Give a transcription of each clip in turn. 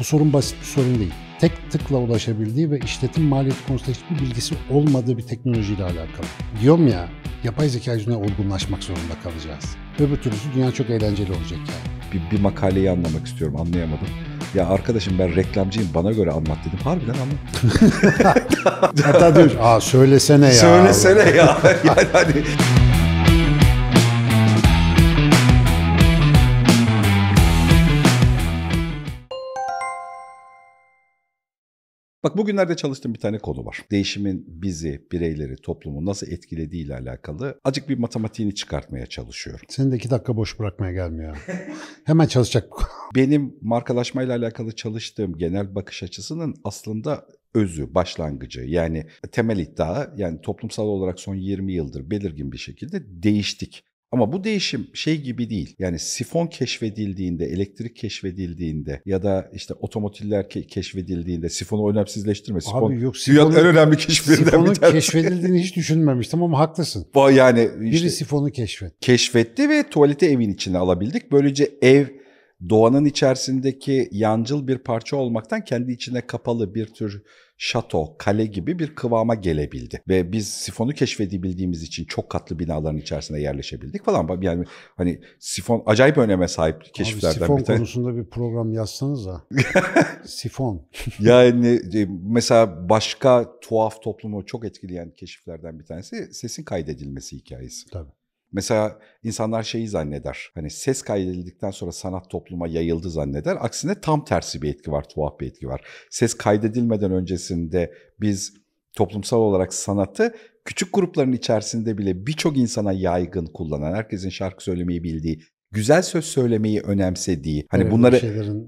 Bu sorun basit bir sorun değil. Tek tıkla ulaşabildiği ve işletim maliyeti konusunda hiçbir bilgisi olmadığı bir teknolojiyle alakalı. Diyorum ya, yapay zeka yüzüne olgunlaşmak zorunda kalacağız. Öbür türlüsü dünya çok eğlenceli olacak yani. Bir, bir makaleyi anlamak istiyorum, anlayamadım. Ya arkadaşım ben reklamcıyım bana göre anlat dedim. Harbiden anlat. Hatta diyor, aa söylesene ya. Söylesene ya. yani hani... Bak bugünlerde çalıştığım bir tane konu var. Değişimin bizi, bireyleri, toplumu nasıl etkilediği ile alakalı acık bir matematiğini çıkartmaya çalışıyorum. Seni de iki dakika boş bırakmaya gelmiyor. Hemen çalışacak. Benim markalaşmayla alakalı çalıştığım genel bakış açısının aslında özü, başlangıcı yani temel iddia yani toplumsal olarak son 20 yıldır belirgin bir şekilde değiştik. Ama bu değişim şey gibi değil. Yani sifon keşfedildiğinde, elektrik keşfedildiğinde ya da işte otomotiller ke- keşfedildiğinde sifonu önemsizleştirme. Sifon, Abi yok sifonun, en önemli keşiflerinden Sifonun tanesi. keşfedildiğini hiç düşünmemiştim ama haklısın. Bu yani işte, Biri sifonu keşfetti. Keşfetti ve tuvaleti evin içine alabildik. Böylece ev doğanın içerisindeki yancıl bir parça olmaktan kendi içine kapalı bir tür şato, kale gibi bir kıvama gelebildi. Ve biz sifonu keşfedebildiğimiz için çok katlı binaların içerisinde yerleşebildik falan. Yani hani sifon acayip öneme sahip keşiflerden Abi, sifon bir tane. konusunda bir program yazsanız ha. sifon. Yani e, mesela başka tuhaf toplumu çok etkileyen keşiflerden bir tanesi sesin kaydedilmesi hikayesi. Tabii. Mesela insanlar şeyi zanneder. Hani ses kaydedildikten sonra sanat topluma yayıldı zanneder. Aksine tam tersi bir etki var, tuhaf bir etki var. Ses kaydedilmeden öncesinde biz toplumsal olarak sanatı küçük grupların içerisinde bile birçok insana yaygın kullanan, herkesin şarkı söylemeyi bildiği, güzel söz söylemeyi önemsediği, hani evet, bunları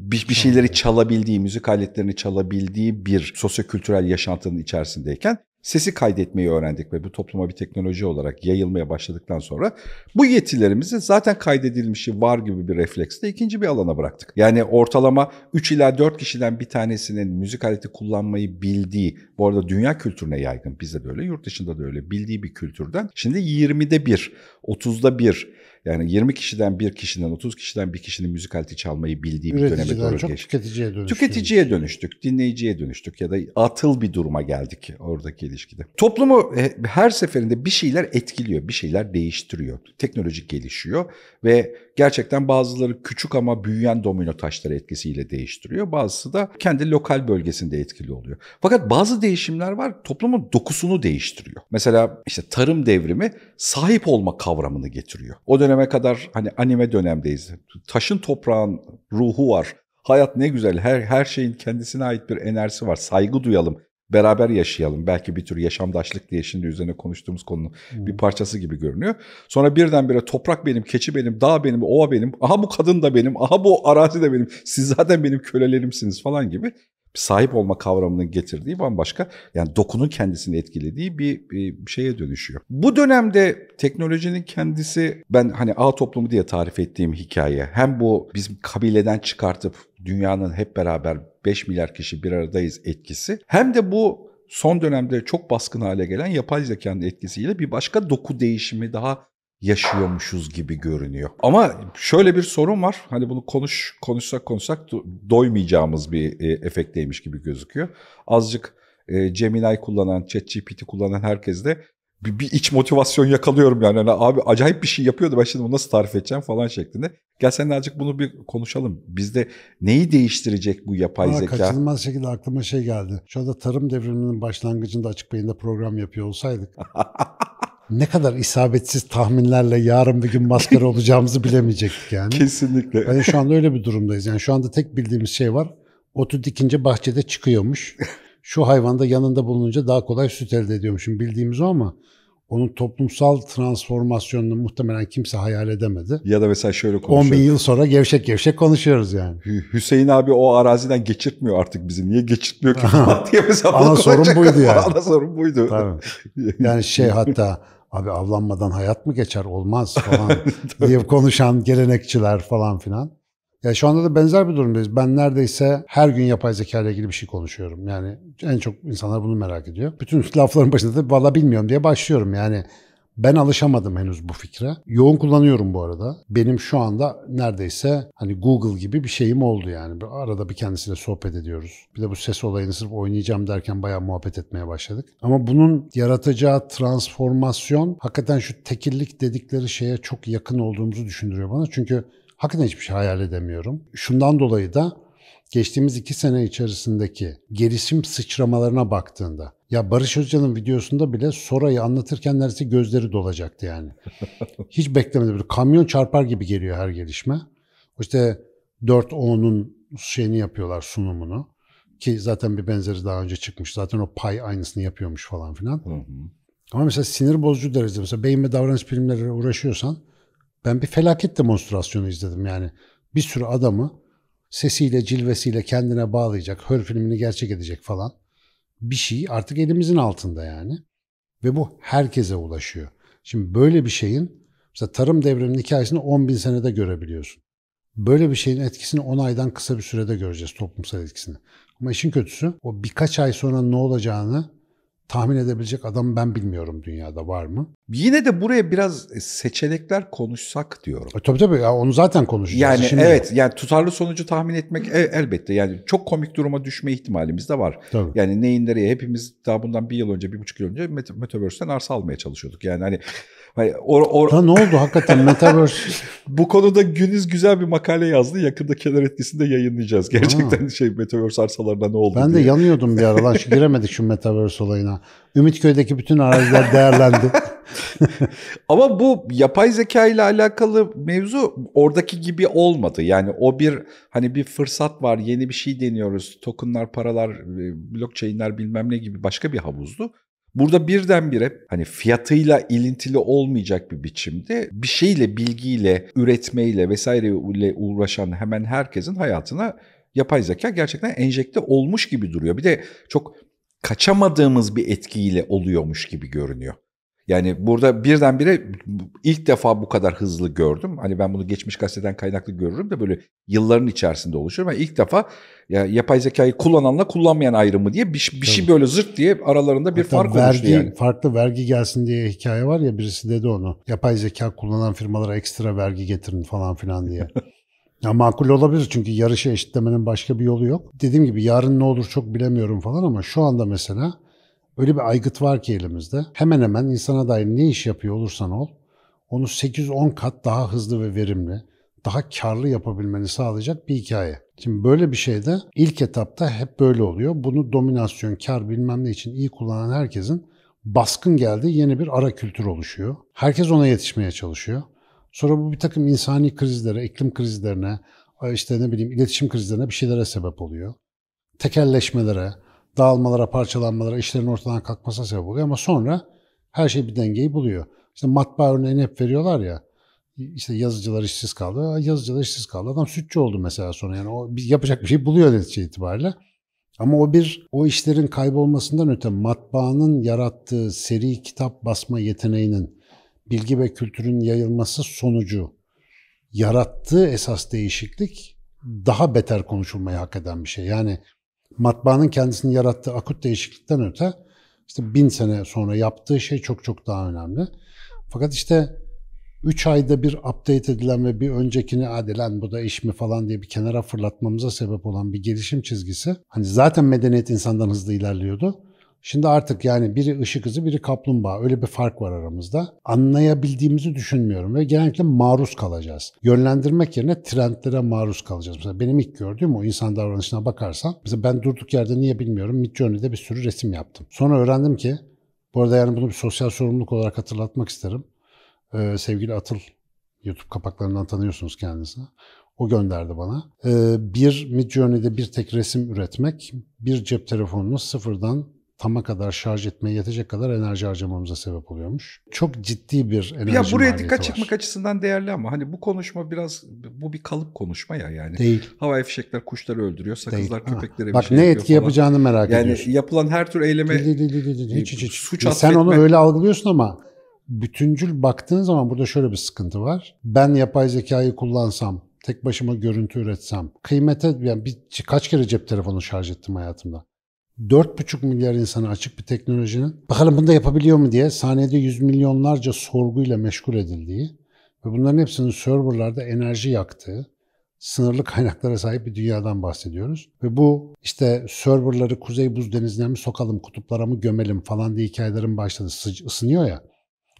bir, bir, bir şeyleri çalabildiği, müzik aletlerini çalabildiği bir sosyokültürel yaşantının içerisindeyken sesi kaydetmeyi öğrendik ve bu topluma bir teknoloji olarak yayılmaya başladıktan sonra bu yetilerimizi zaten kaydedilmişi var gibi bir refleksle ikinci bir alana bıraktık. Yani ortalama 3 ila 4 kişiden bir tanesinin müzik aleti kullanmayı bildiği, bu arada dünya kültürüne yaygın bizde de öyle, yurt dışında da öyle bildiği bir kültürden şimdi 20'de 1, 30'da 1 yani 20 kişiden bir kişiden 30 kişiden bir kişinin müzik aleti çalmayı bildiği bir döneme doğru çok geçtik. tüketiciye dönüştük. Tüketiciye dönüştük, dinleyiciye dönüştük ya da atıl bir duruma geldik oradaki ilişkide. Toplumu e, her seferinde bir şeyler etkiliyor, bir şeyler değiştiriyor. Teknolojik gelişiyor ve gerçekten bazıları küçük ama büyüyen domino taşları etkisiyle değiştiriyor. Bazısı da kendi lokal bölgesinde etkili oluyor. Fakat bazı değişimler var toplumun dokusunu değiştiriyor. Mesela işte tarım devrimi sahip olma kavramını getiriyor. O döneme kadar hani anime dönemdeyiz. Taşın toprağın ruhu var. Hayat ne güzel. Her her şeyin kendisine ait bir enerjisi var. Saygı duyalım beraber yaşayalım. Belki bir tür yaşamdaşlık diye şimdi üzerine konuştuğumuz konunun hmm. bir parçası gibi görünüyor. Sonra birdenbire toprak benim, keçi benim, dağ benim, ova benim, aha bu kadın da benim, aha bu arazi de benim, siz zaten benim kölelerimsiniz falan gibi sahip olma kavramının getirdiği bambaşka yani dokunun kendisini etkilediği bir, bir şeye dönüşüyor. Bu dönemde teknolojinin kendisi ben hani ağ toplumu diye tarif ettiğim hikaye hem bu bizim kabileden çıkartıp dünyanın hep beraber 5 milyar kişi bir aradayız etkisi hem de bu son dönemde çok baskın hale gelen yapay zekanın etkisiyle bir başka doku değişimi daha yaşıyormuşuz gibi görünüyor. Ama şöyle bir sorun var. Hani bunu konuş konuşsak konuşsak doymayacağımız bir e, efekteymiş gibi gözüküyor. Azıcık e, Gemini kullanan, ChatGPT kullanan herkes de bir, bir iç motivasyon yakalıyorum yani. yani. Abi acayip bir şey yapıyordu ben şimdi bunu nasıl tarif edeceğim falan şeklinde. Gel seninle azıcık bunu bir konuşalım. Bizde neyi değiştirecek bu yapay Aa, zeka? Kaçınılmaz şekilde aklıma şey geldi. Şu anda tarım devriminin başlangıcında açık beyinde program yapıyor olsaydık. ne kadar isabetsiz tahminlerle yarın bir gün maskara olacağımızı bilemeyecektik yani. Kesinlikle. Yani şu anda öyle bir durumdayız. Yani şu anda tek bildiğimiz şey var. Otu dikince bahçede çıkıyormuş şu hayvanda yanında bulununca daha kolay süt elde ediyormuşum bildiğimiz o ama onun toplumsal transformasyonunu muhtemelen kimse hayal edemedi. Ya da mesela şöyle konuşuyoruz. 10 bin yıl sonra gevşek gevşek konuşuyoruz yani. Hüseyin abi o araziden geçirtmiyor artık bizi. Niye geçirtmiyor ki diye Ana sorun buydu yani. Ana sorun buydu. Tabii. Yani şey hatta abi avlanmadan hayat mı geçer olmaz falan diye konuşan gelenekçiler falan filan. Ya şu anda da benzer bir durumdayız. Ben neredeyse her gün yapay zeka ile ilgili bir şey konuşuyorum. Yani en çok insanlar bunu merak ediyor. Bütün lafların başında da valla bilmiyorum diye başlıyorum. Yani ben alışamadım henüz bu fikre. Yoğun kullanıyorum bu arada. Benim şu anda neredeyse hani Google gibi bir şeyim oldu yani. Arada bir kendisiyle sohbet ediyoruz. Bir de bu ses olayını sırf oynayacağım derken bayağı muhabbet etmeye başladık. Ama bunun yaratacağı transformasyon hakikaten şu tekillik dedikleri şeye çok yakın olduğumuzu düşündürüyor bana. Çünkü Hakikaten hiçbir şey hayal edemiyorum. Şundan dolayı da geçtiğimiz iki sene içerisindeki gelişim sıçramalarına baktığında ya Barış Özcan'ın videosunda bile Sora'yı anlatırken neredeyse gözleri dolacaktı yani. Hiç beklemedi. Böyle kamyon çarpar gibi geliyor her gelişme. İşte 4-10'un şeyini yapıyorlar sunumunu. Ki zaten bir benzeri daha önce çıkmış. Zaten o pay aynısını yapıyormuş falan filan. Hı hı. Ama mesela sinir bozucu derecede mesela beyin ve davranış bilimleriyle uğraşıyorsan ben bir felaket demonstrasyonu izledim yani. Bir sürü adamı sesiyle, cilvesiyle kendine bağlayacak, hör filmini gerçek edecek falan bir şey artık elimizin altında yani. Ve bu herkese ulaşıyor. Şimdi böyle bir şeyin mesela tarım devriminin hikayesini 10 bin senede görebiliyorsun. Böyle bir şeyin etkisini 10 aydan kısa bir sürede göreceğiz toplumsal etkisini. Ama işin kötüsü o birkaç ay sonra ne olacağını tahmin edebilecek adam ben bilmiyorum dünyada var mı? Yine de buraya biraz e, seçenekler konuşsak diyorum. E, tabii tabii ya onu zaten konuşacağız. Yani Şimdi evet yok. yani tutarlı sonucu tahmin etmek e, elbette yani çok komik duruma düşme ihtimalimiz de var. Tabii. Yani neyin nereye hepimiz daha bundan bir yıl önce bir buçuk yıl önce Metaverse'den arsa almaya çalışıyorduk. Yani hani Hani or, or... Ha, ne oldu hakikaten Metaverse? bu konuda Güniz güzel bir makale yazdı. Yakında kenar etkisinde yayınlayacağız. Gerçekten ha. şey Metaverse arsalarında ne oldu Ben diye. de yanıyordum bir aralar. Giremedik şu Metaverse olayına. Ümitköy'deki bütün araziler değerlendi. Ama bu yapay zeka ile alakalı mevzu oradaki gibi olmadı. Yani o bir hani bir fırsat var, yeni bir şey deniyoruz. Tokenlar, paralar, e, blockchain'ler bilmem ne gibi başka bir havuzdu. Burada birdenbire hani fiyatıyla ilintili olmayacak bir biçimde bir şeyle, bilgiyle, üretmeyle vesaireyle uğraşan hemen herkesin hayatına yapay zeka gerçekten enjekte olmuş gibi duruyor. Bir de çok kaçamadığımız bir etkiyle oluyormuş gibi görünüyor. Yani burada birdenbire ilk defa bu kadar hızlı gördüm. Hani ben bunu geçmiş gazeteden kaynaklı görürüm de böyle yılların içerisinde oluşur. ama ilk defa ya yapay zekayı kullananla kullanmayan ayrımı diye bir, bir şey böyle zırt diye aralarında bir Hatta fark vergi, oluştu yani. Farklı vergi gelsin diye hikaye var ya birisi dedi onu. Yapay zeka kullanan firmalara ekstra vergi getirin falan filan diye. Ya makul olabilir çünkü yarışı eşitlemenin başka bir yolu yok. Dediğim gibi yarın ne olur çok bilemiyorum falan ama şu anda mesela Öyle bir aygıt var ki elimizde. Hemen hemen insana dair ne iş yapıyor olursan ol, onu 8-10 kat daha hızlı ve verimli, daha karlı yapabilmeni sağlayacak bir hikaye. Şimdi böyle bir şeyde ilk etapta hep böyle oluyor. Bunu dominasyon, kar bilmem ne için iyi kullanan herkesin baskın geldiği yeni bir ara kültür oluşuyor. Herkes ona yetişmeye çalışıyor. Sonra bu bir takım insani krizlere, iklim krizlerine, işte ne bileyim iletişim krizlerine bir şeylere sebep oluyor. Tekelleşmelere, dağılmalara, parçalanmalara, işlerin ortadan kalkmasına sebep oluyor ama sonra her şey bir dengeyi buluyor. İşte matbaa örneğini hep veriyorlar ya. İşte yazıcılar işsiz kaldı. Yazıcılar işsiz kaldı. Adam sütçü oldu mesela sonra. Yani o yapacak bir şey buluyor netice itibariyle. Ama o bir o işlerin kaybolmasından öte matbaanın yarattığı seri kitap basma yeteneğinin bilgi ve kültürün yayılması sonucu yarattığı esas değişiklik daha beter konuşulmayı hak eden bir şey. Yani matbaanın kendisini yarattığı akut değişiklikten öte işte bin sene sonra yaptığı şey çok çok daha önemli. Fakat işte 3 ayda bir update edilen ve bir öncekini adilen bu da iş mi falan diye bir kenara fırlatmamıza sebep olan bir gelişim çizgisi. Hani zaten medeniyet insandan hızlı ilerliyordu. Şimdi artık yani biri ışık hızı, biri kaplumbağa. Öyle bir fark var aramızda. Anlayabildiğimizi düşünmüyorum ve genellikle maruz kalacağız. Yönlendirmek yerine trendlere maruz kalacağız. Mesela benim ilk gördüğüm o insan davranışına bakarsan, mesela ben durduk yerde niye bilmiyorum Midjourney'de bir sürü resim yaptım. Sonra öğrendim ki, bu arada yani bunu bir sosyal sorumluluk olarak hatırlatmak isterim. Ee, sevgili Atıl, YouTube kapaklarından tanıyorsunuz kendisini. O gönderdi bana. Ee, bir Midjourney'de bir tek resim üretmek, bir cep telefonunu sıfırdan tama kadar şarj etmeye yetecek kadar enerji harcamamıza sebep oluyormuş. Çok ciddi bir enerji Ya buraya dikkat var. çekmek açısından değerli ama hani bu konuşma biraz bu bir kalıp konuşma ya yani. Değil. Hava fişekler kuşları öldürüyor, sakızlar Değil. köpeklere ha. Bak bir şey ne etki falan. yapacağını merak yani ediyorsun. Yani yapılan her tür eyleme değil, değil, değil, değil. Hiç, hiç, hiç. suç Sen onu öyle algılıyorsun ama bütüncül baktığın zaman burada şöyle bir sıkıntı var. Ben yapay zekayı kullansam, tek başıma görüntü üretsem, kıymete yani bir, kaç kere cep telefonu şarj ettim hayatımda. 4,5 milyar insana açık bir teknolojinin bakalım bunu da yapabiliyor mu diye saniyede yüz milyonlarca sorguyla meşgul edildiği ve bunların hepsinin serverlarda enerji yaktığı sınırlı kaynaklara sahip bir dünyadan bahsediyoruz. Ve bu işte serverları kuzey buz denizine mi sokalım, kutuplara mı gömelim falan diye hikayelerin başladı. Sıc ısınıyor ya.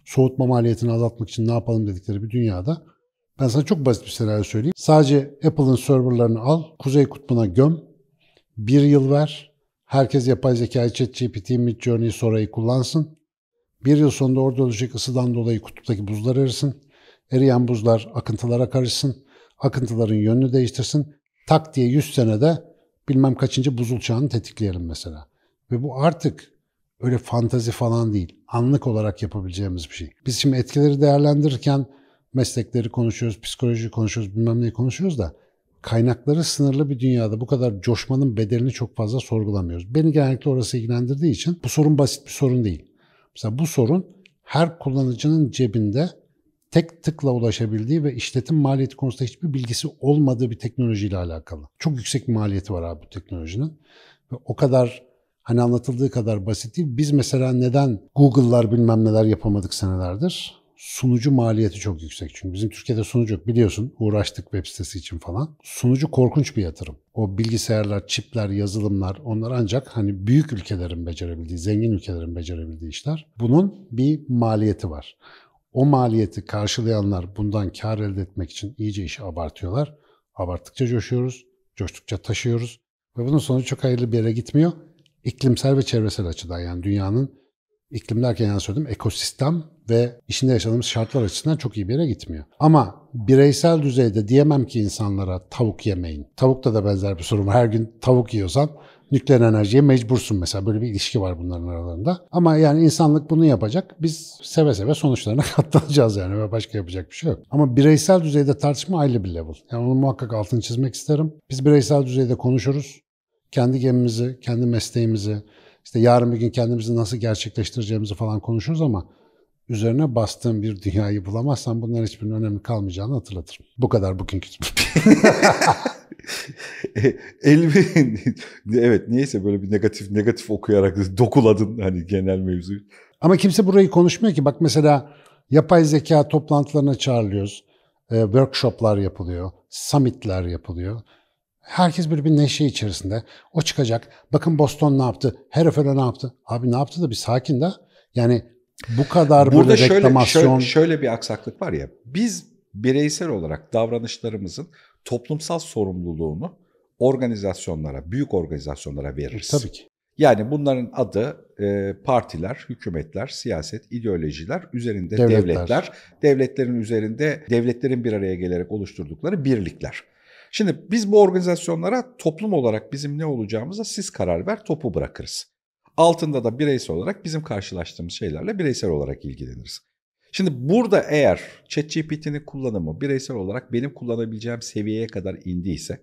Soğutma maliyetini azaltmak için ne yapalım dedikleri bir dünyada. Ben sana çok basit bir senaryo söyleyeyim. Sadece Apple'ın serverlarını al, kuzey kutbuna göm, bir yıl ver, Herkes yapay zeka ChatGPT, Midjourney, Sora'yı kullansın. Bir yıl sonunda orada olacak ısıdan dolayı kutuptaki buzlar erisin. Eriyen buzlar akıntılara karışsın. Akıntıların yönünü değiştirsin. Tak diye 100 senede bilmem kaçıncı buzul çağını tetikleyelim mesela. Ve bu artık öyle fantazi falan değil. Anlık olarak yapabileceğimiz bir şey. Biz şimdi etkileri değerlendirirken meslekleri konuşuyoruz, psikolojiyi konuşuyoruz, bilmem neyi konuşuyoruz da kaynakları sınırlı bir dünyada bu kadar coşmanın bedelini çok fazla sorgulamıyoruz. Beni genellikle orası ilgilendirdiği için bu sorun basit bir sorun değil. Mesela bu sorun her kullanıcının cebinde tek tıkla ulaşabildiği ve işletim maliyeti konusunda hiçbir bilgisi olmadığı bir teknolojiyle alakalı. Çok yüksek bir maliyeti var abi bu teknolojinin. Ve o kadar hani anlatıldığı kadar basit değil. Biz mesela neden Google'lar bilmem neler yapamadık senelerdir? sunucu maliyeti çok yüksek. Çünkü bizim Türkiye'de sunucu yok. Biliyorsun uğraştık web sitesi için falan. Sunucu korkunç bir yatırım. O bilgisayarlar, çipler, yazılımlar onlar ancak hani büyük ülkelerin becerebildiği, zengin ülkelerin becerebildiği işler. Bunun bir maliyeti var. O maliyeti karşılayanlar bundan kar elde etmek için iyice işi abartıyorlar. Abarttıkça coşuyoruz, coştukça taşıyoruz ve bunun sonucu çok hayırlı bir yere gitmiyor. İklimsel ve çevresel açıdan yani dünyanın iklim derken yanlış söyledim, ekosistem ve içinde yaşadığımız şartlar açısından çok iyi bir yere gitmiyor. Ama bireysel düzeyde diyemem ki insanlara tavuk yemeyin. Tavukta da benzer bir sorun var. Her gün tavuk yiyorsan nükleer enerjiye mecbursun mesela. Böyle bir ilişki var bunların aralarında. Ama yani insanlık bunu yapacak. Biz seve seve sonuçlarına katlanacağız yani ve başka yapacak bir şey yok. Ama bireysel düzeyde tartışma ayrı bir level. Yani onu muhakkak altını çizmek isterim. Biz bireysel düzeyde konuşuruz. Kendi gemimizi, kendi mesleğimizi, işte yarın bir gün kendimizi nasıl gerçekleştireceğimizi falan konuşuruz ama üzerine bastığım bir dünyayı bulamazsan bunların hiçbirinin önemli kalmayacağını hatırlatırım. Bu kadar bugünkü. Elbin evet niyeyse böyle bir negatif negatif okuyarak dokuladın hani genel mevzuyu. Ama kimse burayı konuşmuyor ki. Bak mesela yapay zeka toplantılarına çağrılıyoruz. Ee, workshoplar yapılıyor, summitler yapılıyor. Herkes böyle bir neşe içerisinde. O çıkacak. Bakın Boston ne yaptı? Hereford'a ne yaptı? Abi ne yaptı da bir sakin de. Yani bu kadar Burada böyle şöyle, reklamasyon... Şöyle, şöyle bir aksaklık var ya. Biz bireysel olarak davranışlarımızın toplumsal sorumluluğunu organizasyonlara, büyük organizasyonlara veririz. E, tabii ki. Yani bunların adı e, partiler, hükümetler, siyaset, ideolojiler, üzerinde devletler. devletler, devletlerin üzerinde devletlerin bir araya gelerek oluşturdukları birlikler. Şimdi biz bu organizasyonlara toplum olarak bizim ne olacağımıza siz karar ver, topu bırakırız. Altında da bireysel olarak bizim karşılaştığımız şeylerle bireysel olarak ilgileniriz. Şimdi burada eğer ChatGPT'nin kullanımı bireysel olarak benim kullanabileceğim seviyeye kadar indiyse,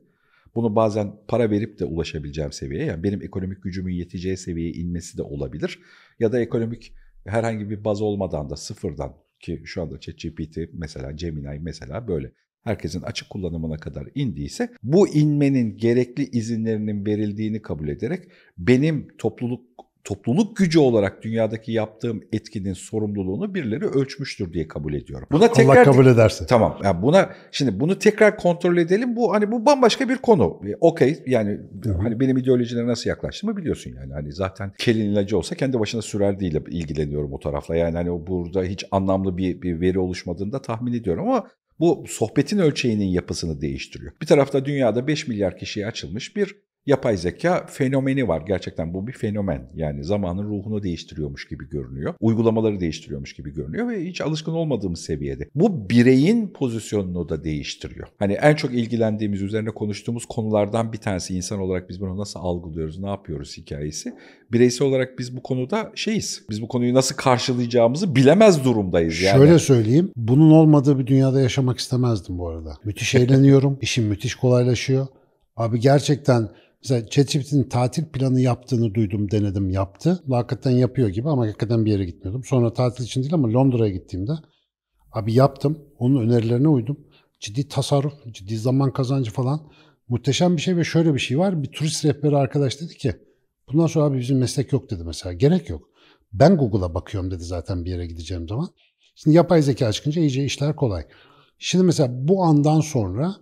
bunu bazen para verip de ulaşabileceğim seviyeye, yani benim ekonomik gücümün yeteceği seviyeye inmesi de olabilir. Ya da ekonomik herhangi bir baz olmadan da sıfırdan ki şu anda ChatGPT mesela Gemini mesela böyle herkesin açık kullanımına kadar indiyse bu inmenin gerekli izinlerinin verildiğini kabul ederek benim topluluk topluluk gücü olarak dünyadaki yaptığım etkinin sorumluluğunu birileri ölçmüştür diye kabul ediyorum. Buna tekrar Allah kabul ederse. Tamam. Yani buna şimdi bunu tekrar kontrol edelim. Bu hani bu bambaşka bir konu. E, Okey. Yani Hı-hı. hani benim ideolojilere nasıl yaklaştığımı biliyorsun yani. Hani zaten kelin ilacı olsa kendi başına sürer değil ilgileniyorum o tarafla. Yani hani burada hiç anlamlı bir, bir veri oluşmadığını da tahmin ediyorum ama bu sohbetin ölçeğinin yapısını değiştiriyor. Bir tarafta dünyada 5 milyar kişiye açılmış bir yapay zeka fenomeni var. Gerçekten bu bir fenomen. Yani zamanın ruhunu değiştiriyormuş gibi görünüyor. Uygulamaları değiştiriyormuş gibi görünüyor ve hiç alışkın olmadığımız seviyede. Bu bireyin pozisyonunu da değiştiriyor. Hani en çok ilgilendiğimiz, üzerine konuştuğumuz konulardan bir tanesi insan olarak biz bunu nasıl algılıyoruz, ne yapıyoruz hikayesi. Bireysel olarak biz bu konuda şeyiz. Biz bu konuyu nasıl karşılayacağımızı bilemez durumdayız yani. Şöyle söyleyeyim. Bunun olmadığı bir dünyada yaşamak istemezdim bu arada. Müthiş eğleniyorum. işim müthiş kolaylaşıyor. Abi gerçekten Mesela ChatGPT'nin tatil planı yaptığını duydum, denedim, yaptı. Hakikaten yapıyor gibi ama hakikaten bir yere gitmiyordum. Sonra tatil için değil ama Londra'ya gittiğimde abi yaptım, onun önerilerine uydum. Ciddi tasarruf, ciddi zaman kazancı falan. Muhteşem bir şey ve şöyle bir şey var. Bir turist rehberi arkadaş dedi ki bundan sonra abi bizim meslek yok dedi mesela. Gerek yok. Ben Google'a bakıyorum dedi zaten bir yere gideceğim zaman. Şimdi yapay zeka çıkınca iyice işler kolay. Şimdi mesela bu andan sonra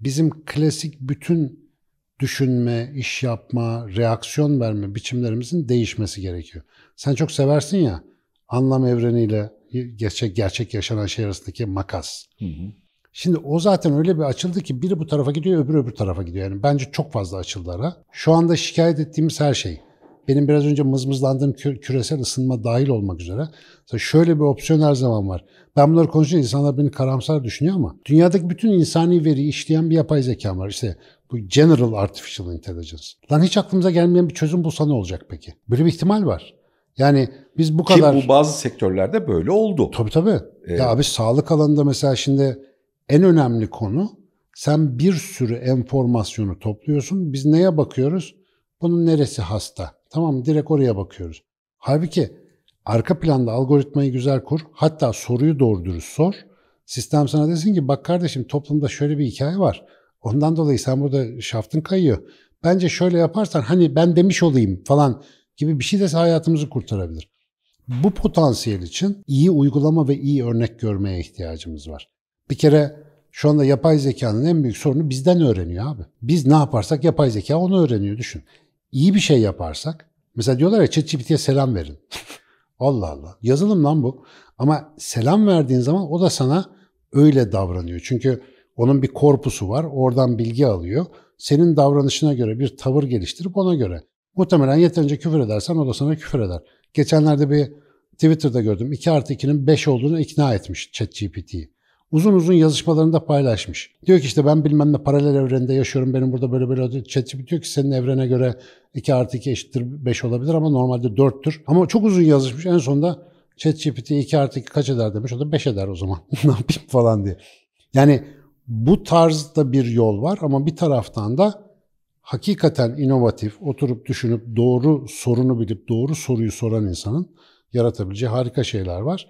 bizim klasik bütün düşünme, iş yapma, reaksiyon verme biçimlerimizin değişmesi gerekiyor. Sen çok seversin ya anlam evreniyle gerçek gerçek yaşanan şey arasındaki makas. Hı hı. Şimdi o zaten öyle bir açıldı ki biri bu tarafa gidiyor öbürü öbür tarafa gidiyor. Yani bence çok fazla açıldı ara. Şu anda şikayet ettiğimiz her şey. Benim biraz önce mızmızlandığım kü küresel ısınma dahil olmak üzere. Mesela şöyle bir opsiyon her zaman var. Ben bunları konuşunca insanlar beni karamsar düşünüyor ama dünyadaki bütün insani veri işleyen bir yapay zeka var. İşte bu General Artificial Intelligence. Lan hiç aklımıza gelmeyen bir çözüm bulsa ne olacak peki? Böyle bir ihtimal var. Yani biz bu kadar... Ki bu bazı sektörlerde böyle oldu. Tabii tabii. Ee... Ya abi sağlık alanında mesela şimdi en önemli konu sen bir sürü enformasyonu topluyorsun. Biz neye bakıyoruz? Bunun neresi hasta? Tamam direkt oraya bakıyoruz. Halbuki arka planda algoritmayı güzel kur. Hatta soruyu doğru dürüst sor. Sistem sana desin ki bak kardeşim toplumda şöyle bir hikaye var. Ondan dolayı sen burada şaftın kayıyor. Bence şöyle yaparsan hani ben demiş olayım falan gibi bir şey de hayatımızı kurtarabilir. Bu potansiyel için iyi uygulama ve iyi örnek görmeye ihtiyacımız var. Bir kere şu anda yapay zekanın en büyük sorunu bizden öğreniyor abi. Biz ne yaparsak yapay zeka onu öğreniyor düşün. İyi bir şey yaparsak, mesela diyorlar ya ChatGPT'ye selam verin. Allah Allah. Yazılım lan bu. Ama selam verdiğin zaman o da sana öyle davranıyor. Çünkü onun bir korpusu var, oradan bilgi alıyor. Senin davranışına göre bir tavır geliştirip ona göre. Muhtemelen yeterince küfür edersen o da sana küfür eder. Geçenlerde bir Twitter'da gördüm. 2 artı 2'nin 5 olduğunu ikna etmiş ChatGPT'yi. Uzun uzun yazışmalarını da paylaşmış. Diyor ki işte ben bilmem ne paralel evrende yaşıyorum. Benim burada böyle böyle ChatGPT diyor ki senin evrene göre 2 artı 2 eşittir 5 olabilir ama normalde 4'tür. Ama çok uzun yazışmış. En sonunda ChatGPT 2 artı 2 kaç eder demiş. O da 5 eder o zaman. ne yapayım falan diye. Yani bu tarzda bir yol var ama bir taraftan da hakikaten inovatif, oturup düşünüp doğru sorunu bilip doğru soruyu soran insanın yaratabileceği harika şeyler var.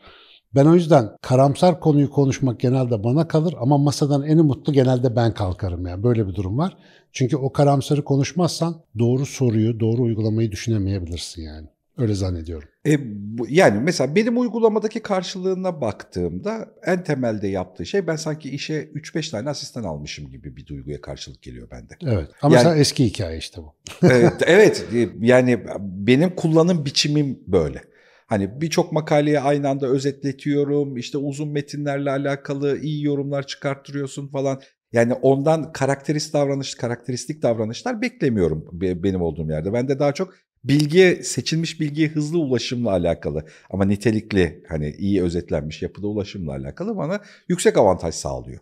Ben o yüzden karamsar konuyu konuşmak genelde bana kalır ama masadan en mutlu genelde ben kalkarım yani böyle bir durum var. Çünkü o karamsarı konuşmazsan doğru soruyu, doğru uygulamayı düşünemeyebilirsin yani. Öyle zannediyorum. E, bu, yani mesela benim uygulamadaki karşılığına baktığımda en temelde yaptığı şey ben sanki işe 3-5 tane asistan almışım gibi bir duyguya karşılık geliyor bende. Evet ama yani, sen eski hikaye işte bu. evet, evet e, yani benim kullanım biçimim böyle. Hani birçok makaleyi aynı anda özetletiyorum, işte uzun metinlerle alakalı iyi yorumlar çıkarttırıyorsun falan. Yani ondan karakterist davranış, karakteristik davranışlar beklemiyorum benim olduğum yerde. Ben de daha çok Bilgiye seçilmiş bilgiye hızlı ulaşımla alakalı ama nitelikli hani iyi özetlenmiş yapıda ulaşımla alakalı bana yüksek avantaj sağlıyor.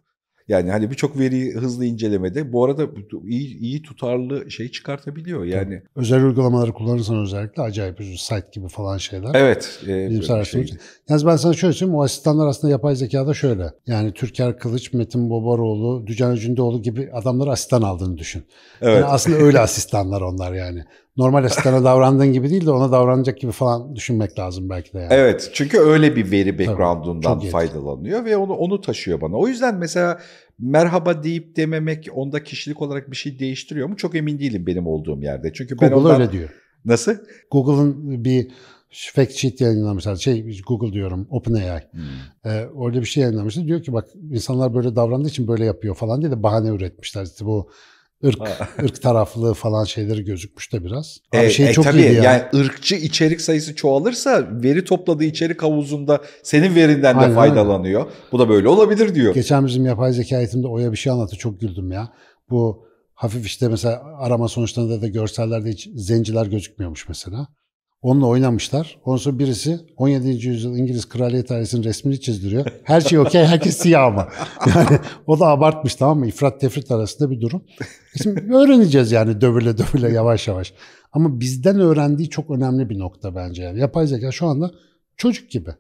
Yani hani birçok veriyi hızlı incelemede bu arada iyi, iyi tutarlı şey çıkartabiliyor. Yani Tabii. özel uygulamaları kullanırsan özellikle acayip bir site gibi falan şeyler. Evet. E, şey. Yalnız ben sana şöyle söyleyeyim o asistanlar aslında yapay zekada şöyle. Yani Türker Kılıç, Metin Bobaroğlu, Dücan Öcündoğlu gibi adamları asistan aldığını düşün. Evet. Yani aslında öyle asistanlar onlar yani normal asistana davrandığın gibi değil de ona davranacak gibi falan düşünmek lazım belki de. Yani. Evet çünkü öyle bir veri background'undan faydalanıyor ve onu onu taşıyor bana. O yüzden mesela merhaba deyip dememek onda kişilik olarak bir şey değiştiriyor mu? Çok emin değilim benim olduğum yerde. Çünkü Google ben Google ondan... öyle diyor. Nasıl? Google'ın bir fact sheet yayınlamışlar. Şey Google diyorum OpenAI. Hmm. Ee, orada bir şey yayınlamışlar. Diyor ki bak insanlar böyle davrandığı için böyle yapıyor falan diye de bahane üretmişler. İşte bu ırk, ırk taraflı falan şeyleri gözükmüş de biraz. Abi e, şey e, çok tabii, iyiydi ya. Yani ırkçı içerik sayısı çoğalırsa veri topladığı içerik havuzunda senin verinden aynen, de faydalanıyor. Aynen. Bu da böyle olabilir diyor. Geçen bizim yapay zeka eğitimde Oya bir şey anlattı. Çok güldüm ya. Bu hafif işte mesela arama sonuçlarında da görsellerde hiç zenciler gözükmüyormuş mesela. Onunla oynamışlar. Ondan sonra birisi 17. yüzyıl İngiliz kraliyet ailesinin resmini çizdiriyor. Her şey okey, herkes siyah ama. Yani o da abartmış tamam mı? İfrat tefrit arasında bir durum. E şimdi öğreneceğiz yani dövüle dövüle yavaş yavaş. Ama bizden öğrendiği çok önemli bir nokta bence. Yani. Yapay zeka şu anda çocuk gibi.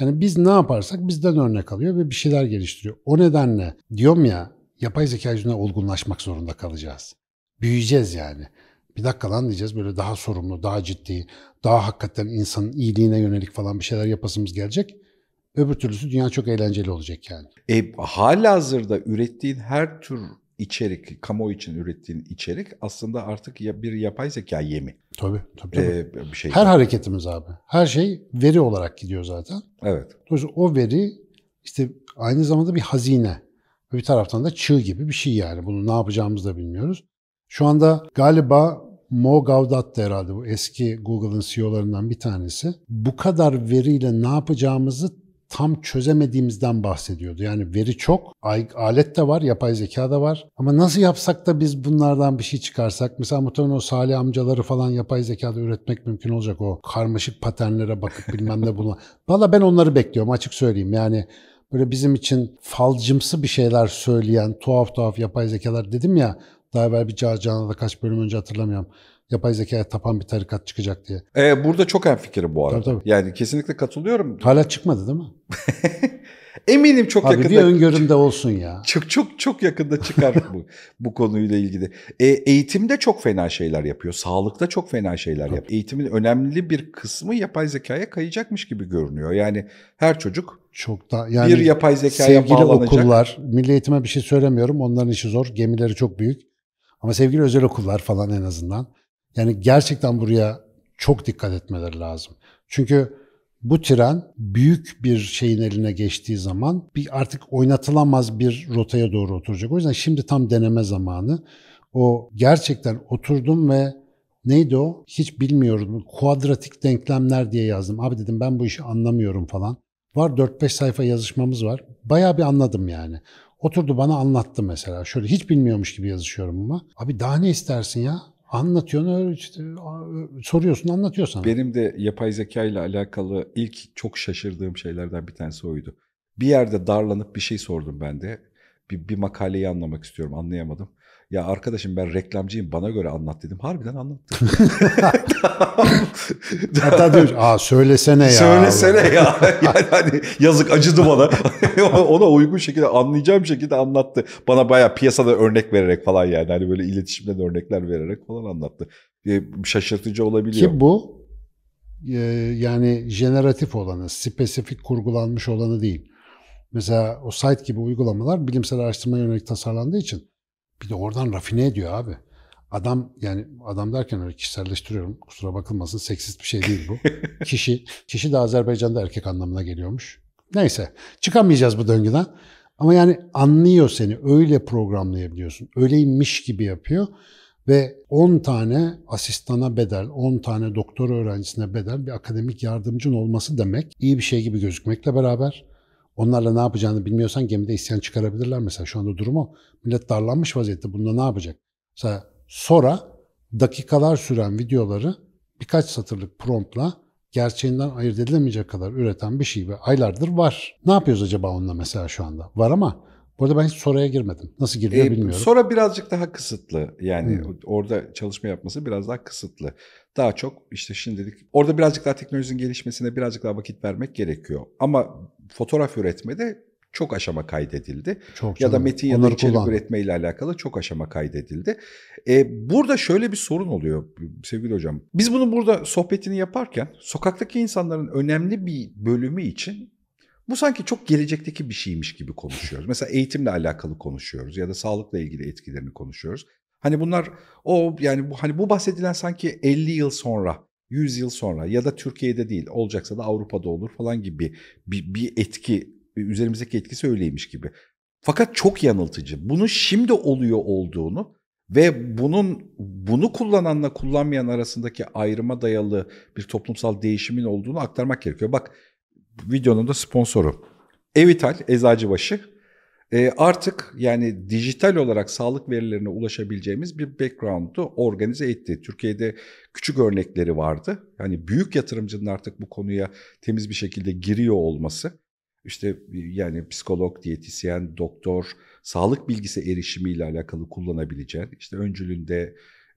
Yani biz ne yaparsak bizden örnek alıyor ve bir şeyler geliştiriyor. O nedenle diyorum ya yapay zeka yüzünden olgunlaşmak zorunda kalacağız. Büyüyeceğiz yani bir dakika lan diyeceğiz böyle daha sorumlu, daha ciddi, daha hakikaten insanın iyiliğine yönelik falan bir şeyler yapasımız gelecek. Öbür türlüsü dünya çok eğlenceli olacak yani. E, hala hazırda ürettiğin her tür içerik, kamuoyu için ürettiğin içerik aslında artık bir yapay zeka yemi. Tabii tabii. E, tabii. Ee, bir şey her hareketimiz abi. Her şey veri olarak gidiyor zaten. Evet. Dolayısıyla o veri işte aynı zamanda bir hazine. Bir taraftan da çığ gibi bir şey yani. Bunu ne yapacağımızı da bilmiyoruz. Şu anda galiba Mo Gaudat da herhalde bu eski Google'ın CEO'larından bir tanesi. Bu kadar veriyle ne yapacağımızı tam çözemediğimizden bahsediyordu. Yani veri çok, alet de var, yapay zeka da var. Ama nasıl yapsak da biz bunlardan bir şey çıkarsak, mesela muhtemelen o Salih amcaları falan yapay zekada üretmek mümkün olacak o karmaşık paternlere bakıp bilmem ne bulma. Valla ben onları bekliyorum açık söyleyeyim. Yani böyle bizim için falcımsı bir şeyler söyleyen tuhaf tuhaf yapay zekalar dedim ya daha evvel bir Cağcan'da kaç bölüm önce hatırlamıyorum. Yapay zekaya tapan bir tarikat çıkacak diye. Ee, burada çok hemfikirim bu arada. Tabii, tabii. Yani kesinlikle katılıyorum. Hala çıkmadı değil mi? Eminim çok Abi yakında. bir öngörümde olsun ya. Çok çok çok yakında çıkar bu bu konuyla ilgili. E, eğitimde çok fena şeyler yapıyor. Sağlıkta çok fena şeyler yapıyor. Eğitimin önemli bir kısmı yapay zekaya kayacakmış gibi görünüyor. Yani her çocuk çok da yani bir yapay zekaya sevgili bağlanacak. okullar, milli eğitime bir şey söylemiyorum. Onların işi zor. Gemileri çok büyük. Ama sevgili özel okullar falan en azından. Yani gerçekten buraya çok dikkat etmeleri lazım. Çünkü bu tren büyük bir şeyin eline geçtiği zaman bir artık oynatılamaz bir rotaya doğru oturacak. O yüzden şimdi tam deneme zamanı. O gerçekten oturdum ve neydi o? Hiç bilmiyorum. Kuadratik denklemler diye yazdım. Abi dedim ben bu işi anlamıyorum falan. Var 4-5 sayfa yazışmamız var. Bayağı bir anladım yani. Oturdu bana anlattı mesela. Şöyle hiç bilmiyormuş gibi yazışıyorum ama. Abi daha ne istersin ya? Anlatıyorsun, öyle işte, soruyorsun, anlatıyorsan. Benim de yapay zeka ile alakalı ilk çok şaşırdığım şeylerden bir tanesi oydu. Bir yerde darlanıp bir şey sordum ben de. Bir, bir makaleyi anlamak istiyorum, anlayamadım. Ya arkadaşım ben reklamcıyım bana göre anlat dedim. Harbiden anlattı. Hatta diyor aa söylesene ya. Söylesene ya. yani hani yazık acıdı bana. Ona uygun şekilde anlayacağım şekilde anlattı. Bana bayağı piyasada örnek vererek falan yani. Hani böyle iletişimden örnekler vererek falan anlattı. E, şaşırtıcı olabiliyor. Ki bu e, yani jeneratif olanı, spesifik kurgulanmış olanı değil. Mesela o site gibi uygulamalar bilimsel araştırma yönelik tasarlandığı için bir de oradan rafine ediyor abi. Adam yani adam derken öyle kişiselleştiriyorum. Kusura bakılmasın seksist bir şey değil bu. kişi kişi de Azerbaycan'da erkek anlamına geliyormuş. Neyse çıkamayacağız bu döngüden. Ama yani anlıyor seni. Öyle programlayabiliyorsun. Öyleymiş gibi yapıyor ve 10 tane asistana bedel, 10 tane doktor öğrencisine bedel bir akademik yardımcın olması demek iyi bir şey gibi gözükmekle beraber Onlarla ne yapacağını bilmiyorsan gemide isyan çıkarabilirler mesela. Şu anda durumu millet darlanmış vaziyette. Bunda ne yapacak? Mesela sonra dakikalar süren videoları birkaç satırlık promptla gerçeğinden ayırt edilemeyecek kadar üreten bir şey ve aylardır var. Ne yapıyoruz acaba onunla mesela şu anda? Var ama bu ben hiç Sora'ya girmedim. Nasıl giriliyor ee, bilmiyorum. Sonra birazcık daha kısıtlı. Yani hmm. orada çalışma yapması biraz daha kısıtlı. Daha çok işte şimdilik orada birazcık daha teknolojinin gelişmesine birazcık daha vakit vermek gerekiyor. Ama fotoğraf üretmede çok aşama kaydedildi. Çok ya da metin ya da içerik üretmeyle alakalı çok aşama kaydedildi. Ee, burada şöyle bir sorun oluyor sevgili hocam. Biz bunu burada sohbetini yaparken sokaktaki insanların önemli bir bölümü için bu sanki çok gelecekteki bir şeymiş gibi konuşuyoruz. Mesela eğitimle alakalı konuşuyoruz ya da sağlıkla ilgili etkilerini konuşuyoruz. Hani bunlar o yani bu hani bu bahsedilen sanki 50 yıl sonra 100 yıl sonra ya da Türkiye'de değil olacaksa da Avrupa'da olur falan gibi bir, bir etki üzerimizdeki etkisi öyleymiş gibi. Fakat çok yanıltıcı. Bunun şimdi oluyor olduğunu ve bunun bunu kullananla kullanmayan arasındaki ayrıma dayalı bir toplumsal değişimin olduğunu aktarmak gerekiyor. Bak videonun da sponsoru. Evital Eczacıbaşı e, artık yani dijital olarak sağlık verilerine ulaşabileceğimiz bir background'u organize etti. Türkiye'de küçük örnekleri vardı. Yani büyük yatırımcının artık bu konuya temiz bir şekilde giriyor olması. İşte e, yani psikolog, diyetisyen, doktor, sağlık bilgisi erişimiyle alakalı kullanabileceğin, işte öncülünde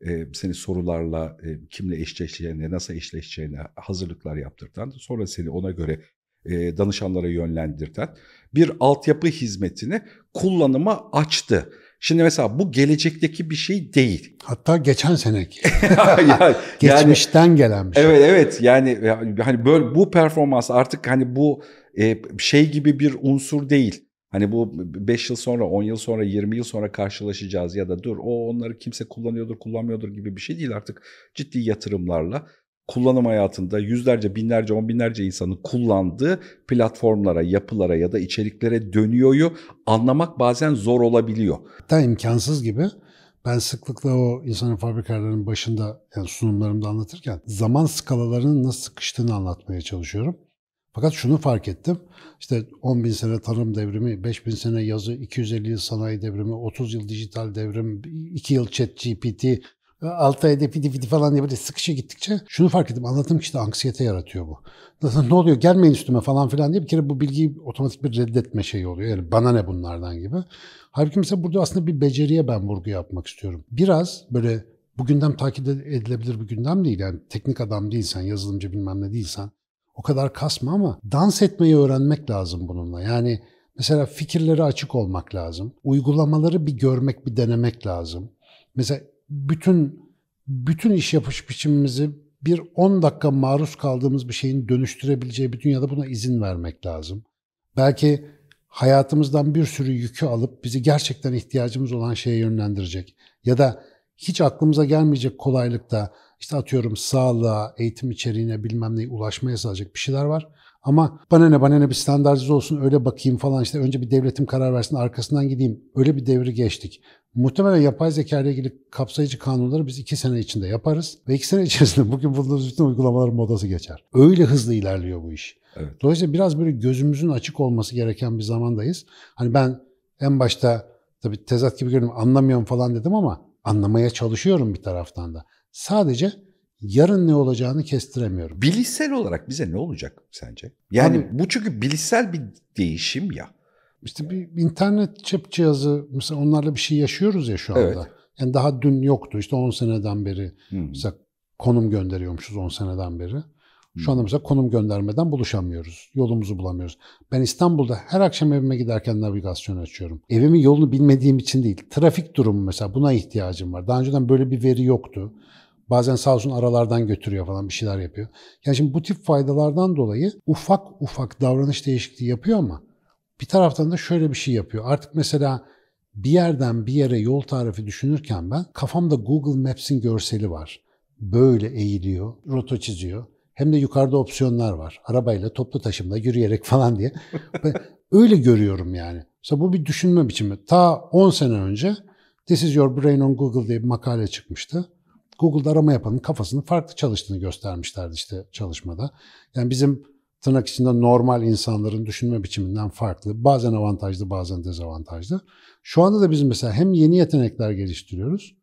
e, seni sorularla e, kimle eşleşeceğine, nasıl eşleşeceğine hazırlıklar yaptırtan, sonra seni ona göre e, danışanlara yönlendirten bir altyapı hizmetini kullanıma açtı. Şimdi mesela bu gelecekteki bir şey değil. Hatta geçen seneki. yani, Geçmişten gelen bir şey. Evet evet yani hani böyle bu performans artık hani bu e, şey gibi bir unsur değil. Hani bu 5 yıl sonra, 10 yıl sonra, 20 yıl sonra karşılaşacağız ya da dur o onları kimse kullanıyordur, kullanmıyordur gibi bir şey değil artık. Ciddi yatırımlarla kullanım hayatında yüzlerce, binlerce, on binlerce insanın kullandığı platformlara, yapılara ya da içeriklere dönüyoryu anlamak bazen zor olabiliyor. Hatta imkansız gibi. Ben sıklıkla o insanın fabrikalarının başında yani sunumlarımda anlatırken zaman skalalarının nasıl sıkıştığını anlatmaya çalışıyorum. Fakat şunu fark ettim. İşte 10 bin sene tarım devrimi, 5 bin sene yazı, 250 yıl sanayi devrimi, 30 yıl dijital devrim, 2 yıl chat GPT Altı ayda pidi pidi falan diye böyle sıkışa gittikçe şunu fark ettim. Anlatım işte anksiyete yaratıyor bu. Nasıl, ne oluyor gelmeyin üstüme falan filan diye bir kere bu bilgiyi otomatik bir reddetme şeyi oluyor. Yani bana ne bunlardan gibi. Halbuki mesela burada aslında bir beceriye ben vurgu yapmak istiyorum. Biraz böyle bu gündem takip edilebilir bir gündem değil. Yani teknik adam değilsen, yazılımcı bilmem ne değilsen o kadar kasma ama dans etmeyi öğrenmek lazım bununla. Yani mesela fikirlere açık olmak lazım. Uygulamaları bir görmek, bir denemek lazım. Mesela bütün bütün iş yapış biçimimizi bir 10 dakika maruz kaldığımız bir şeyin dönüştürebileceği bir dünyada buna izin vermek lazım. Belki hayatımızdan bir sürü yükü alıp bizi gerçekten ihtiyacımız olan şeye yönlendirecek ya da hiç aklımıza gelmeyecek kolaylıkta işte atıyorum sağlığa, eğitim içeriğine bilmem neye ulaşmaya sağlayacak bir şeyler var. Ama bana ne bana ne bir standartize olsun öyle bakayım falan işte önce bir devletim karar versin arkasından gideyim. Öyle bir devri geçtik. Muhtemelen yapay zeka ile ilgili kapsayıcı kanunları biz iki sene içinde yaparız. Ve iki sene içerisinde bugün bulduğumuz bütün uygulamaların modası geçer. Öyle hızlı ilerliyor bu iş. Evet. Dolayısıyla biraz böyle gözümüzün açık olması gereken bir zamandayız. Hani ben en başta tabii tezat gibi görünüyor anlamıyorum falan dedim ama anlamaya çalışıyorum bir taraftan da. Sadece yarın ne olacağını kestiremiyorum. Bilişsel olarak bize ne olacak sence? Yani Abi, bu çünkü bilişsel bir değişim ya. İşte bir internet çip cihazı mesela onlarla bir şey yaşıyoruz ya şu anda. Evet. Yani daha dün yoktu işte 10 seneden beri hmm. mesela konum gönderiyormuşuz 10 seneden beri. Şu anda mesela konum göndermeden buluşamıyoruz. Yolumuzu bulamıyoruz. Ben İstanbul'da her akşam evime giderken navigasyon açıyorum. Evimin yolunu bilmediğim için değil. Trafik durumu mesela buna ihtiyacım var. Daha önceden böyle bir veri yoktu. Bazen sağ olsun aralardan götürüyor falan bir şeyler yapıyor. Yani şimdi bu tip faydalardan dolayı ufak ufak davranış değişikliği yapıyor ama bir taraftan da şöyle bir şey yapıyor. Artık mesela bir yerden bir yere yol tarifi düşünürken ben kafamda Google Maps'in görseli var. Böyle eğiliyor, rota çiziyor. Hem de yukarıda opsiyonlar var. Arabayla, toplu taşımla, yürüyerek falan diye. Öyle görüyorum yani. Mesela bu bir düşünme biçimi. Ta 10 sene önce This is your brain on Google diye bir makale çıkmıştı. Google'da arama yapanın kafasının farklı çalıştığını göstermişlerdi işte çalışmada. Yani bizim tırnak içinde normal insanların düşünme biçiminden farklı. Bazen avantajlı, bazen dezavantajlı. Şu anda da biz mesela hem yeni yetenekler geliştiriyoruz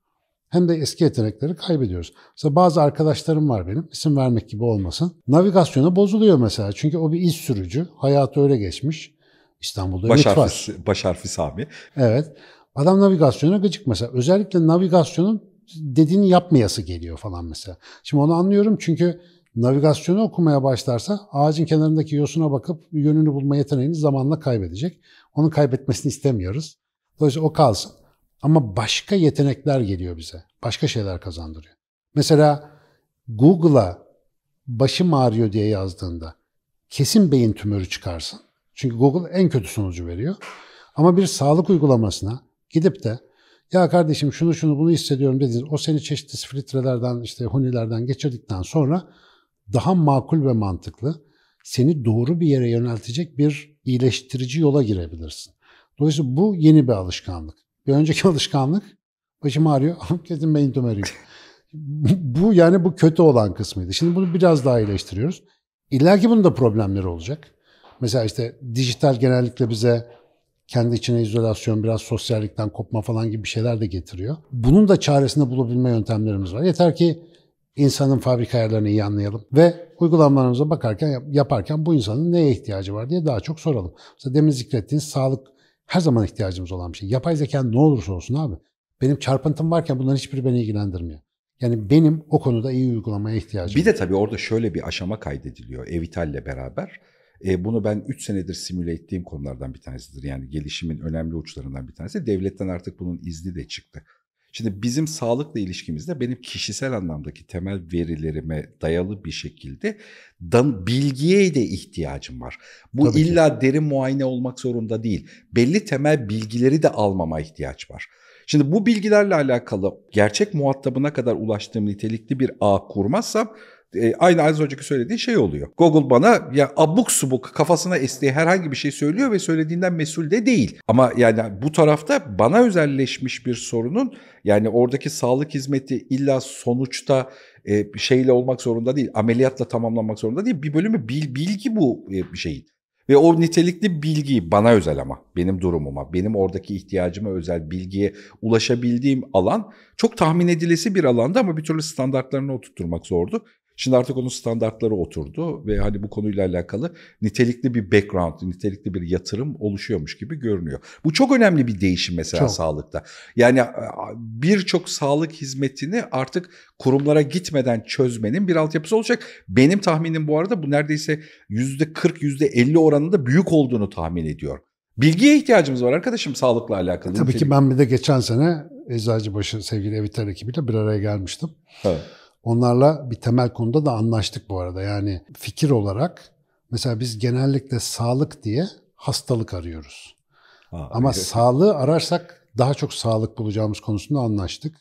hem de eski yetenekleri kaybediyoruz. Mesela bazı arkadaşlarım var benim, isim vermek gibi olmasın. Navigasyonu bozuluyor mesela çünkü o bir iş sürücü, hayatı öyle geçmiş. İstanbul'da baş harfi, var. Baş harfi Sami. Evet. Adam navigasyona gıcık mesela. Özellikle navigasyonun dediğini yapmayası geliyor falan mesela. Şimdi onu anlıyorum çünkü navigasyonu okumaya başlarsa ağacın kenarındaki yosuna bakıp yönünü bulma yeteneğini zamanla kaybedecek. Onun kaybetmesini istemiyoruz. Dolayısıyla o kalsın. Ama başka yetenekler geliyor bize. Başka şeyler kazandırıyor. Mesela Google'a başım ağrıyor diye yazdığında kesin beyin tümörü çıkarsın. Çünkü Google en kötü sonucu veriyor. Ama bir sağlık uygulamasına gidip de ya kardeşim şunu şunu bunu hissediyorum dediniz. O seni çeşitli filtrelerden işte hunilerden geçirdikten sonra daha makul ve mantıklı seni doğru bir yere yöneltecek bir iyileştirici yola girebilirsin. Dolayısıyla bu yeni bir alışkanlık. Bir önceki alışkanlık başım ağrıyor. Kesin beyin tümörüyüm. bu yani bu kötü olan kısmıydı. Şimdi bunu biraz daha iyileştiriyoruz. İlla ki bunun da problemleri olacak. Mesela işte dijital genellikle bize kendi içine izolasyon, biraz sosyallikten kopma falan gibi şeyler de getiriyor. Bunun da çaresini bulabilme yöntemlerimiz var. Yeter ki insanın fabrika ayarlarını iyi anlayalım ve uygulamalarımıza bakarken, yaparken bu insanın neye ihtiyacı var diye daha çok soralım. Mesela demin zikrettiğiniz sağlık her zaman ihtiyacımız olan bir şey. Yapay zeka ne olursa olsun abi. Benim çarpıntım varken bunların hiçbiri beni ilgilendirmiyor. Yani benim o konuda iyi uygulamaya ihtiyacım var. Bir de tabii orada şöyle bir aşama kaydediliyor Evital'le beraber. E, bunu ben 3 senedir simüle ettiğim konulardan bir tanesidir. Yani gelişimin önemli uçlarından bir tanesi. Devletten artık bunun izni de çıktı. Şimdi bizim sağlıkla ilişkimizde benim kişisel anlamdaki temel verilerime dayalı bir şekilde dan bilgiye de ihtiyacım var. Bu Tabii illa ki. derin muayene olmak zorunda değil. Belli temel bilgileri de almama ihtiyaç var. Şimdi bu bilgilerle alakalı gerçek muhatabına kadar ulaştığım nitelikli bir ağ kurmazsam e, aynı az önceki söylediğin şey oluyor. Google bana ya abuk subuk kafasına estiği herhangi bir şey söylüyor ve söylediğinden mesul de değil. Ama yani bu tarafta bana özelleşmiş bir sorunun yani oradaki sağlık hizmeti illa sonuçta e, şeyle olmak zorunda değil, ameliyatla tamamlanmak zorunda değil. Bir bölümü bil, bilgi bu e, şeyin. Ve o nitelikli bilgiyi bana özel ama benim durumuma, benim oradaki ihtiyacıma özel bilgiye ulaşabildiğim alan çok tahmin edilesi bir alanda ama bir türlü standartlarını oturtturmak zordu. Şimdi artık onun standartları oturdu ve hani bu konuyla alakalı nitelikli bir background, nitelikli bir yatırım oluşuyormuş gibi görünüyor. Bu çok önemli bir değişim mesela çok. sağlıkta. Yani birçok sağlık hizmetini artık kurumlara gitmeden çözmenin bir altyapısı olacak. Benim tahminim bu arada bu neredeyse yüzde %40 yüzde %50 oranında büyük olduğunu tahmin ediyorum. Bilgiye ihtiyacımız var arkadaşım sağlıkla alakalı. Tabii nitelik. ki ben bir de geçen sene Eczacıbaşı sevgili Eviter ekibiyle bir araya gelmiştim. Evet. Onlarla bir temel konuda da anlaştık bu arada. Yani fikir olarak mesela biz genellikle sağlık diye hastalık arıyoruz. Ha, Ama evet. sağlığı ararsak daha çok sağlık bulacağımız konusunda anlaştık.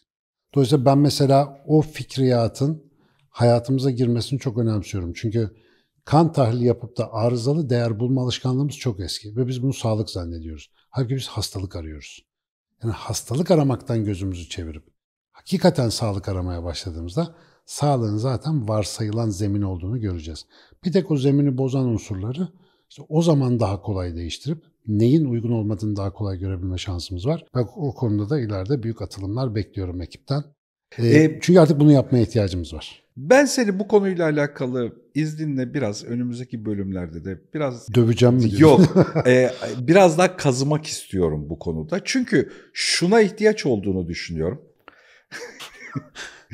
Dolayısıyla ben mesela o fikriyatın hayatımıza girmesini çok önemsiyorum. Çünkü kan tahlili yapıp da arızalı değer bulma alışkanlığımız çok eski ve biz bunu sağlık zannediyoruz. Halbuki biz hastalık arıyoruz. Yani hastalık aramaktan gözümüzü çevirip hakikaten sağlık aramaya başladığımızda sağlığın zaten varsayılan zemin olduğunu göreceğiz. Bir tek o zemini bozan unsurları işte o zaman daha kolay değiştirip neyin uygun olmadığını daha kolay görebilme şansımız var. Bak o konuda da ileride büyük atılımlar bekliyorum ekipten. Ee, ee, çünkü artık bunu yapmaya ihtiyacımız var. Ben seni bu konuyla alakalı izninle biraz önümüzdeki bölümlerde de biraz... Döveceğim mi? Yok. e, biraz daha kazımak istiyorum bu konuda. Çünkü şuna ihtiyaç olduğunu düşünüyorum.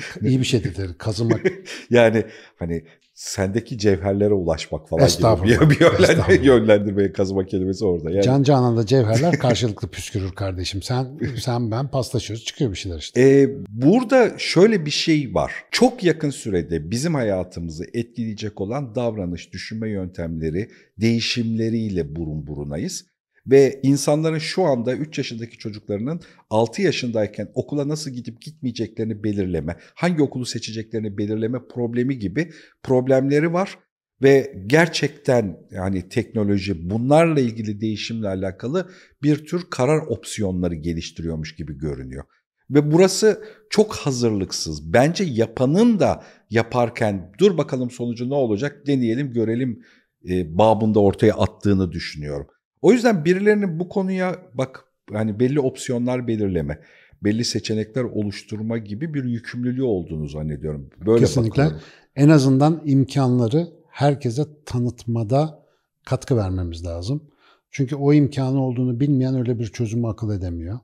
İyi bir şey dedi kazımak. yani hani sendeki cevherlere ulaşmak falan gibi bir, bir yönlendirme, yönlendirmeye kazımak kelimesi orada. Yani... Can cananda cevherler karşılıklı püskürür kardeşim. Sen sen ben paslaşıyoruz çıkıyor bir şeyler işte. Ee, burada şöyle bir şey var. Çok yakın sürede bizim hayatımızı etkileyecek olan davranış, düşünme yöntemleri değişimleriyle burun burunayız. Ve insanların şu anda 3 yaşındaki çocuklarının 6 yaşındayken okula nasıl gidip gitmeyeceklerini belirleme, hangi okulu seçeceklerini belirleme problemi gibi problemleri var. Ve gerçekten yani teknoloji bunlarla ilgili değişimle alakalı bir tür karar opsiyonları geliştiriyormuş gibi görünüyor. Ve burası çok hazırlıksız. Bence yapanın da yaparken dur bakalım sonucu ne olacak deneyelim görelim e, babında ortaya attığını düşünüyorum. O yüzden birilerinin bu konuya bak yani belli opsiyonlar belirleme, belli seçenekler oluşturma gibi bir yükümlülüğü olduğunu zannediyorum. Böyle Kesinlikle. Bakıyorum. En azından imkanları herkese tanıtmada katkı vermemiz lazım. Çünkü o imkanı olduğunu bilmeyen öyle bir çözümü akıl edemiyor.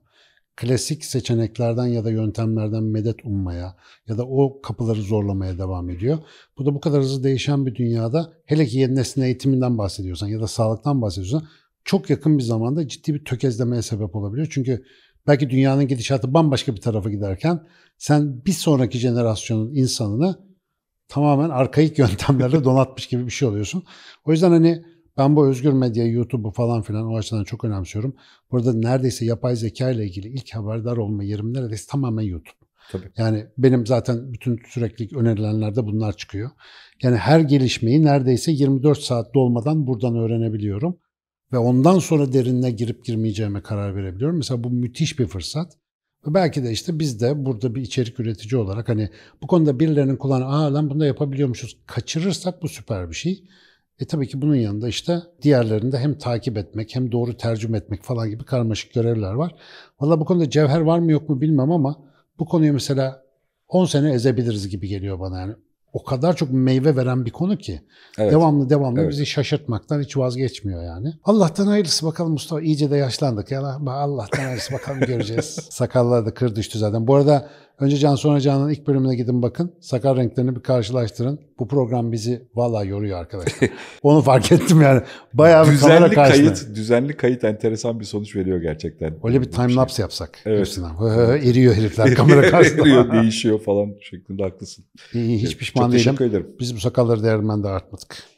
Klasik seçeneklerden ya da yöntemlerden medet ummaya ya da o kapıları zorlamaya devam ediyor. Bu da bu kadar hızlı değişen bir dünyada hele ki yeni neslin eğitiminden bahsediyorsan ya da sağlıktan bahsediyorsan çok yakın bir zamanda ciddi bir tökezlemeye sebep olabiliyor. Çünkü belki dünyanın gidişatı bambaşka bir tarafa giderken sen bir sonraki jenerasyonun insanını tamamen arkaik yöntemlerle donatmış gibi bir şey oluyorsun. O yüzden hani ben bu özgür medya, YouTube'u falan filan o açıdan çok önemsiyorum. Burada neredeyse yapay zeka ile ilgili ilk haberdar olma yerim neredeyse tamamen YouTube. Tabii. Yani benim zaten bütün sürekli önerilenlerde bunlar çıkıyor. Yani her gelişmeyi neredeyse 24 saat dolmadan buradan öğrenebiliyorum ve ondan sonra derinine girip girmeyeceğime karar verebiliyorum. Mesela bu müthiş bir fırsat. Belki de işte biz de burada bir içerik üretici olarak hani bu konuda birilerinin kulağına aa lan bunu da yapabiliyormuşuz kaçırırsak bu süper bir şey. E tabii ki bunun yanında işte diğerlerini de hem takip etmek hem doğru tercüme etmek falan gibi karmaşık görevler var. Valla bu konuda cevher var mı yok mu bilmem ama bu konuyu mesela 10 sene ezebiliriz gibi geliyor bana yani o kadar çok meyve veren bir konu ki. Evet. Devamlı devamlı evet. bizi şaşırtmaktan hiç vazgeçmiyor yani. Allah'tan hayırlısı bakalım Mustafa iyice de yaşlandık ya. Allah'tan hayırlısı bakalım göreceğiz. Sakalları da kır düştü zaten. Bu arada Önce Can Sonra Can'ın ilk bölümüne gidin bakın. Sakar renklerini bir karşılaştırın. Bu program bizi valla yoruyor arkadaşlar. Onu fark ettim yani. Bayağı bir düzenli kamera karşısında. Kayıt, düzenli kayıt enteresan bir sonuç veriyor gerçekten. Öyle bir time şey. lapse şey. yapsak. Evet. Hepsinden. eriyor herifler kamera karşısında. eriyor, değişiyor falan şeklinde haklısın. İyi, hiç pişman Çok değilim. Teşekkür ederim. Biz bu sakalları değermen de artmadık.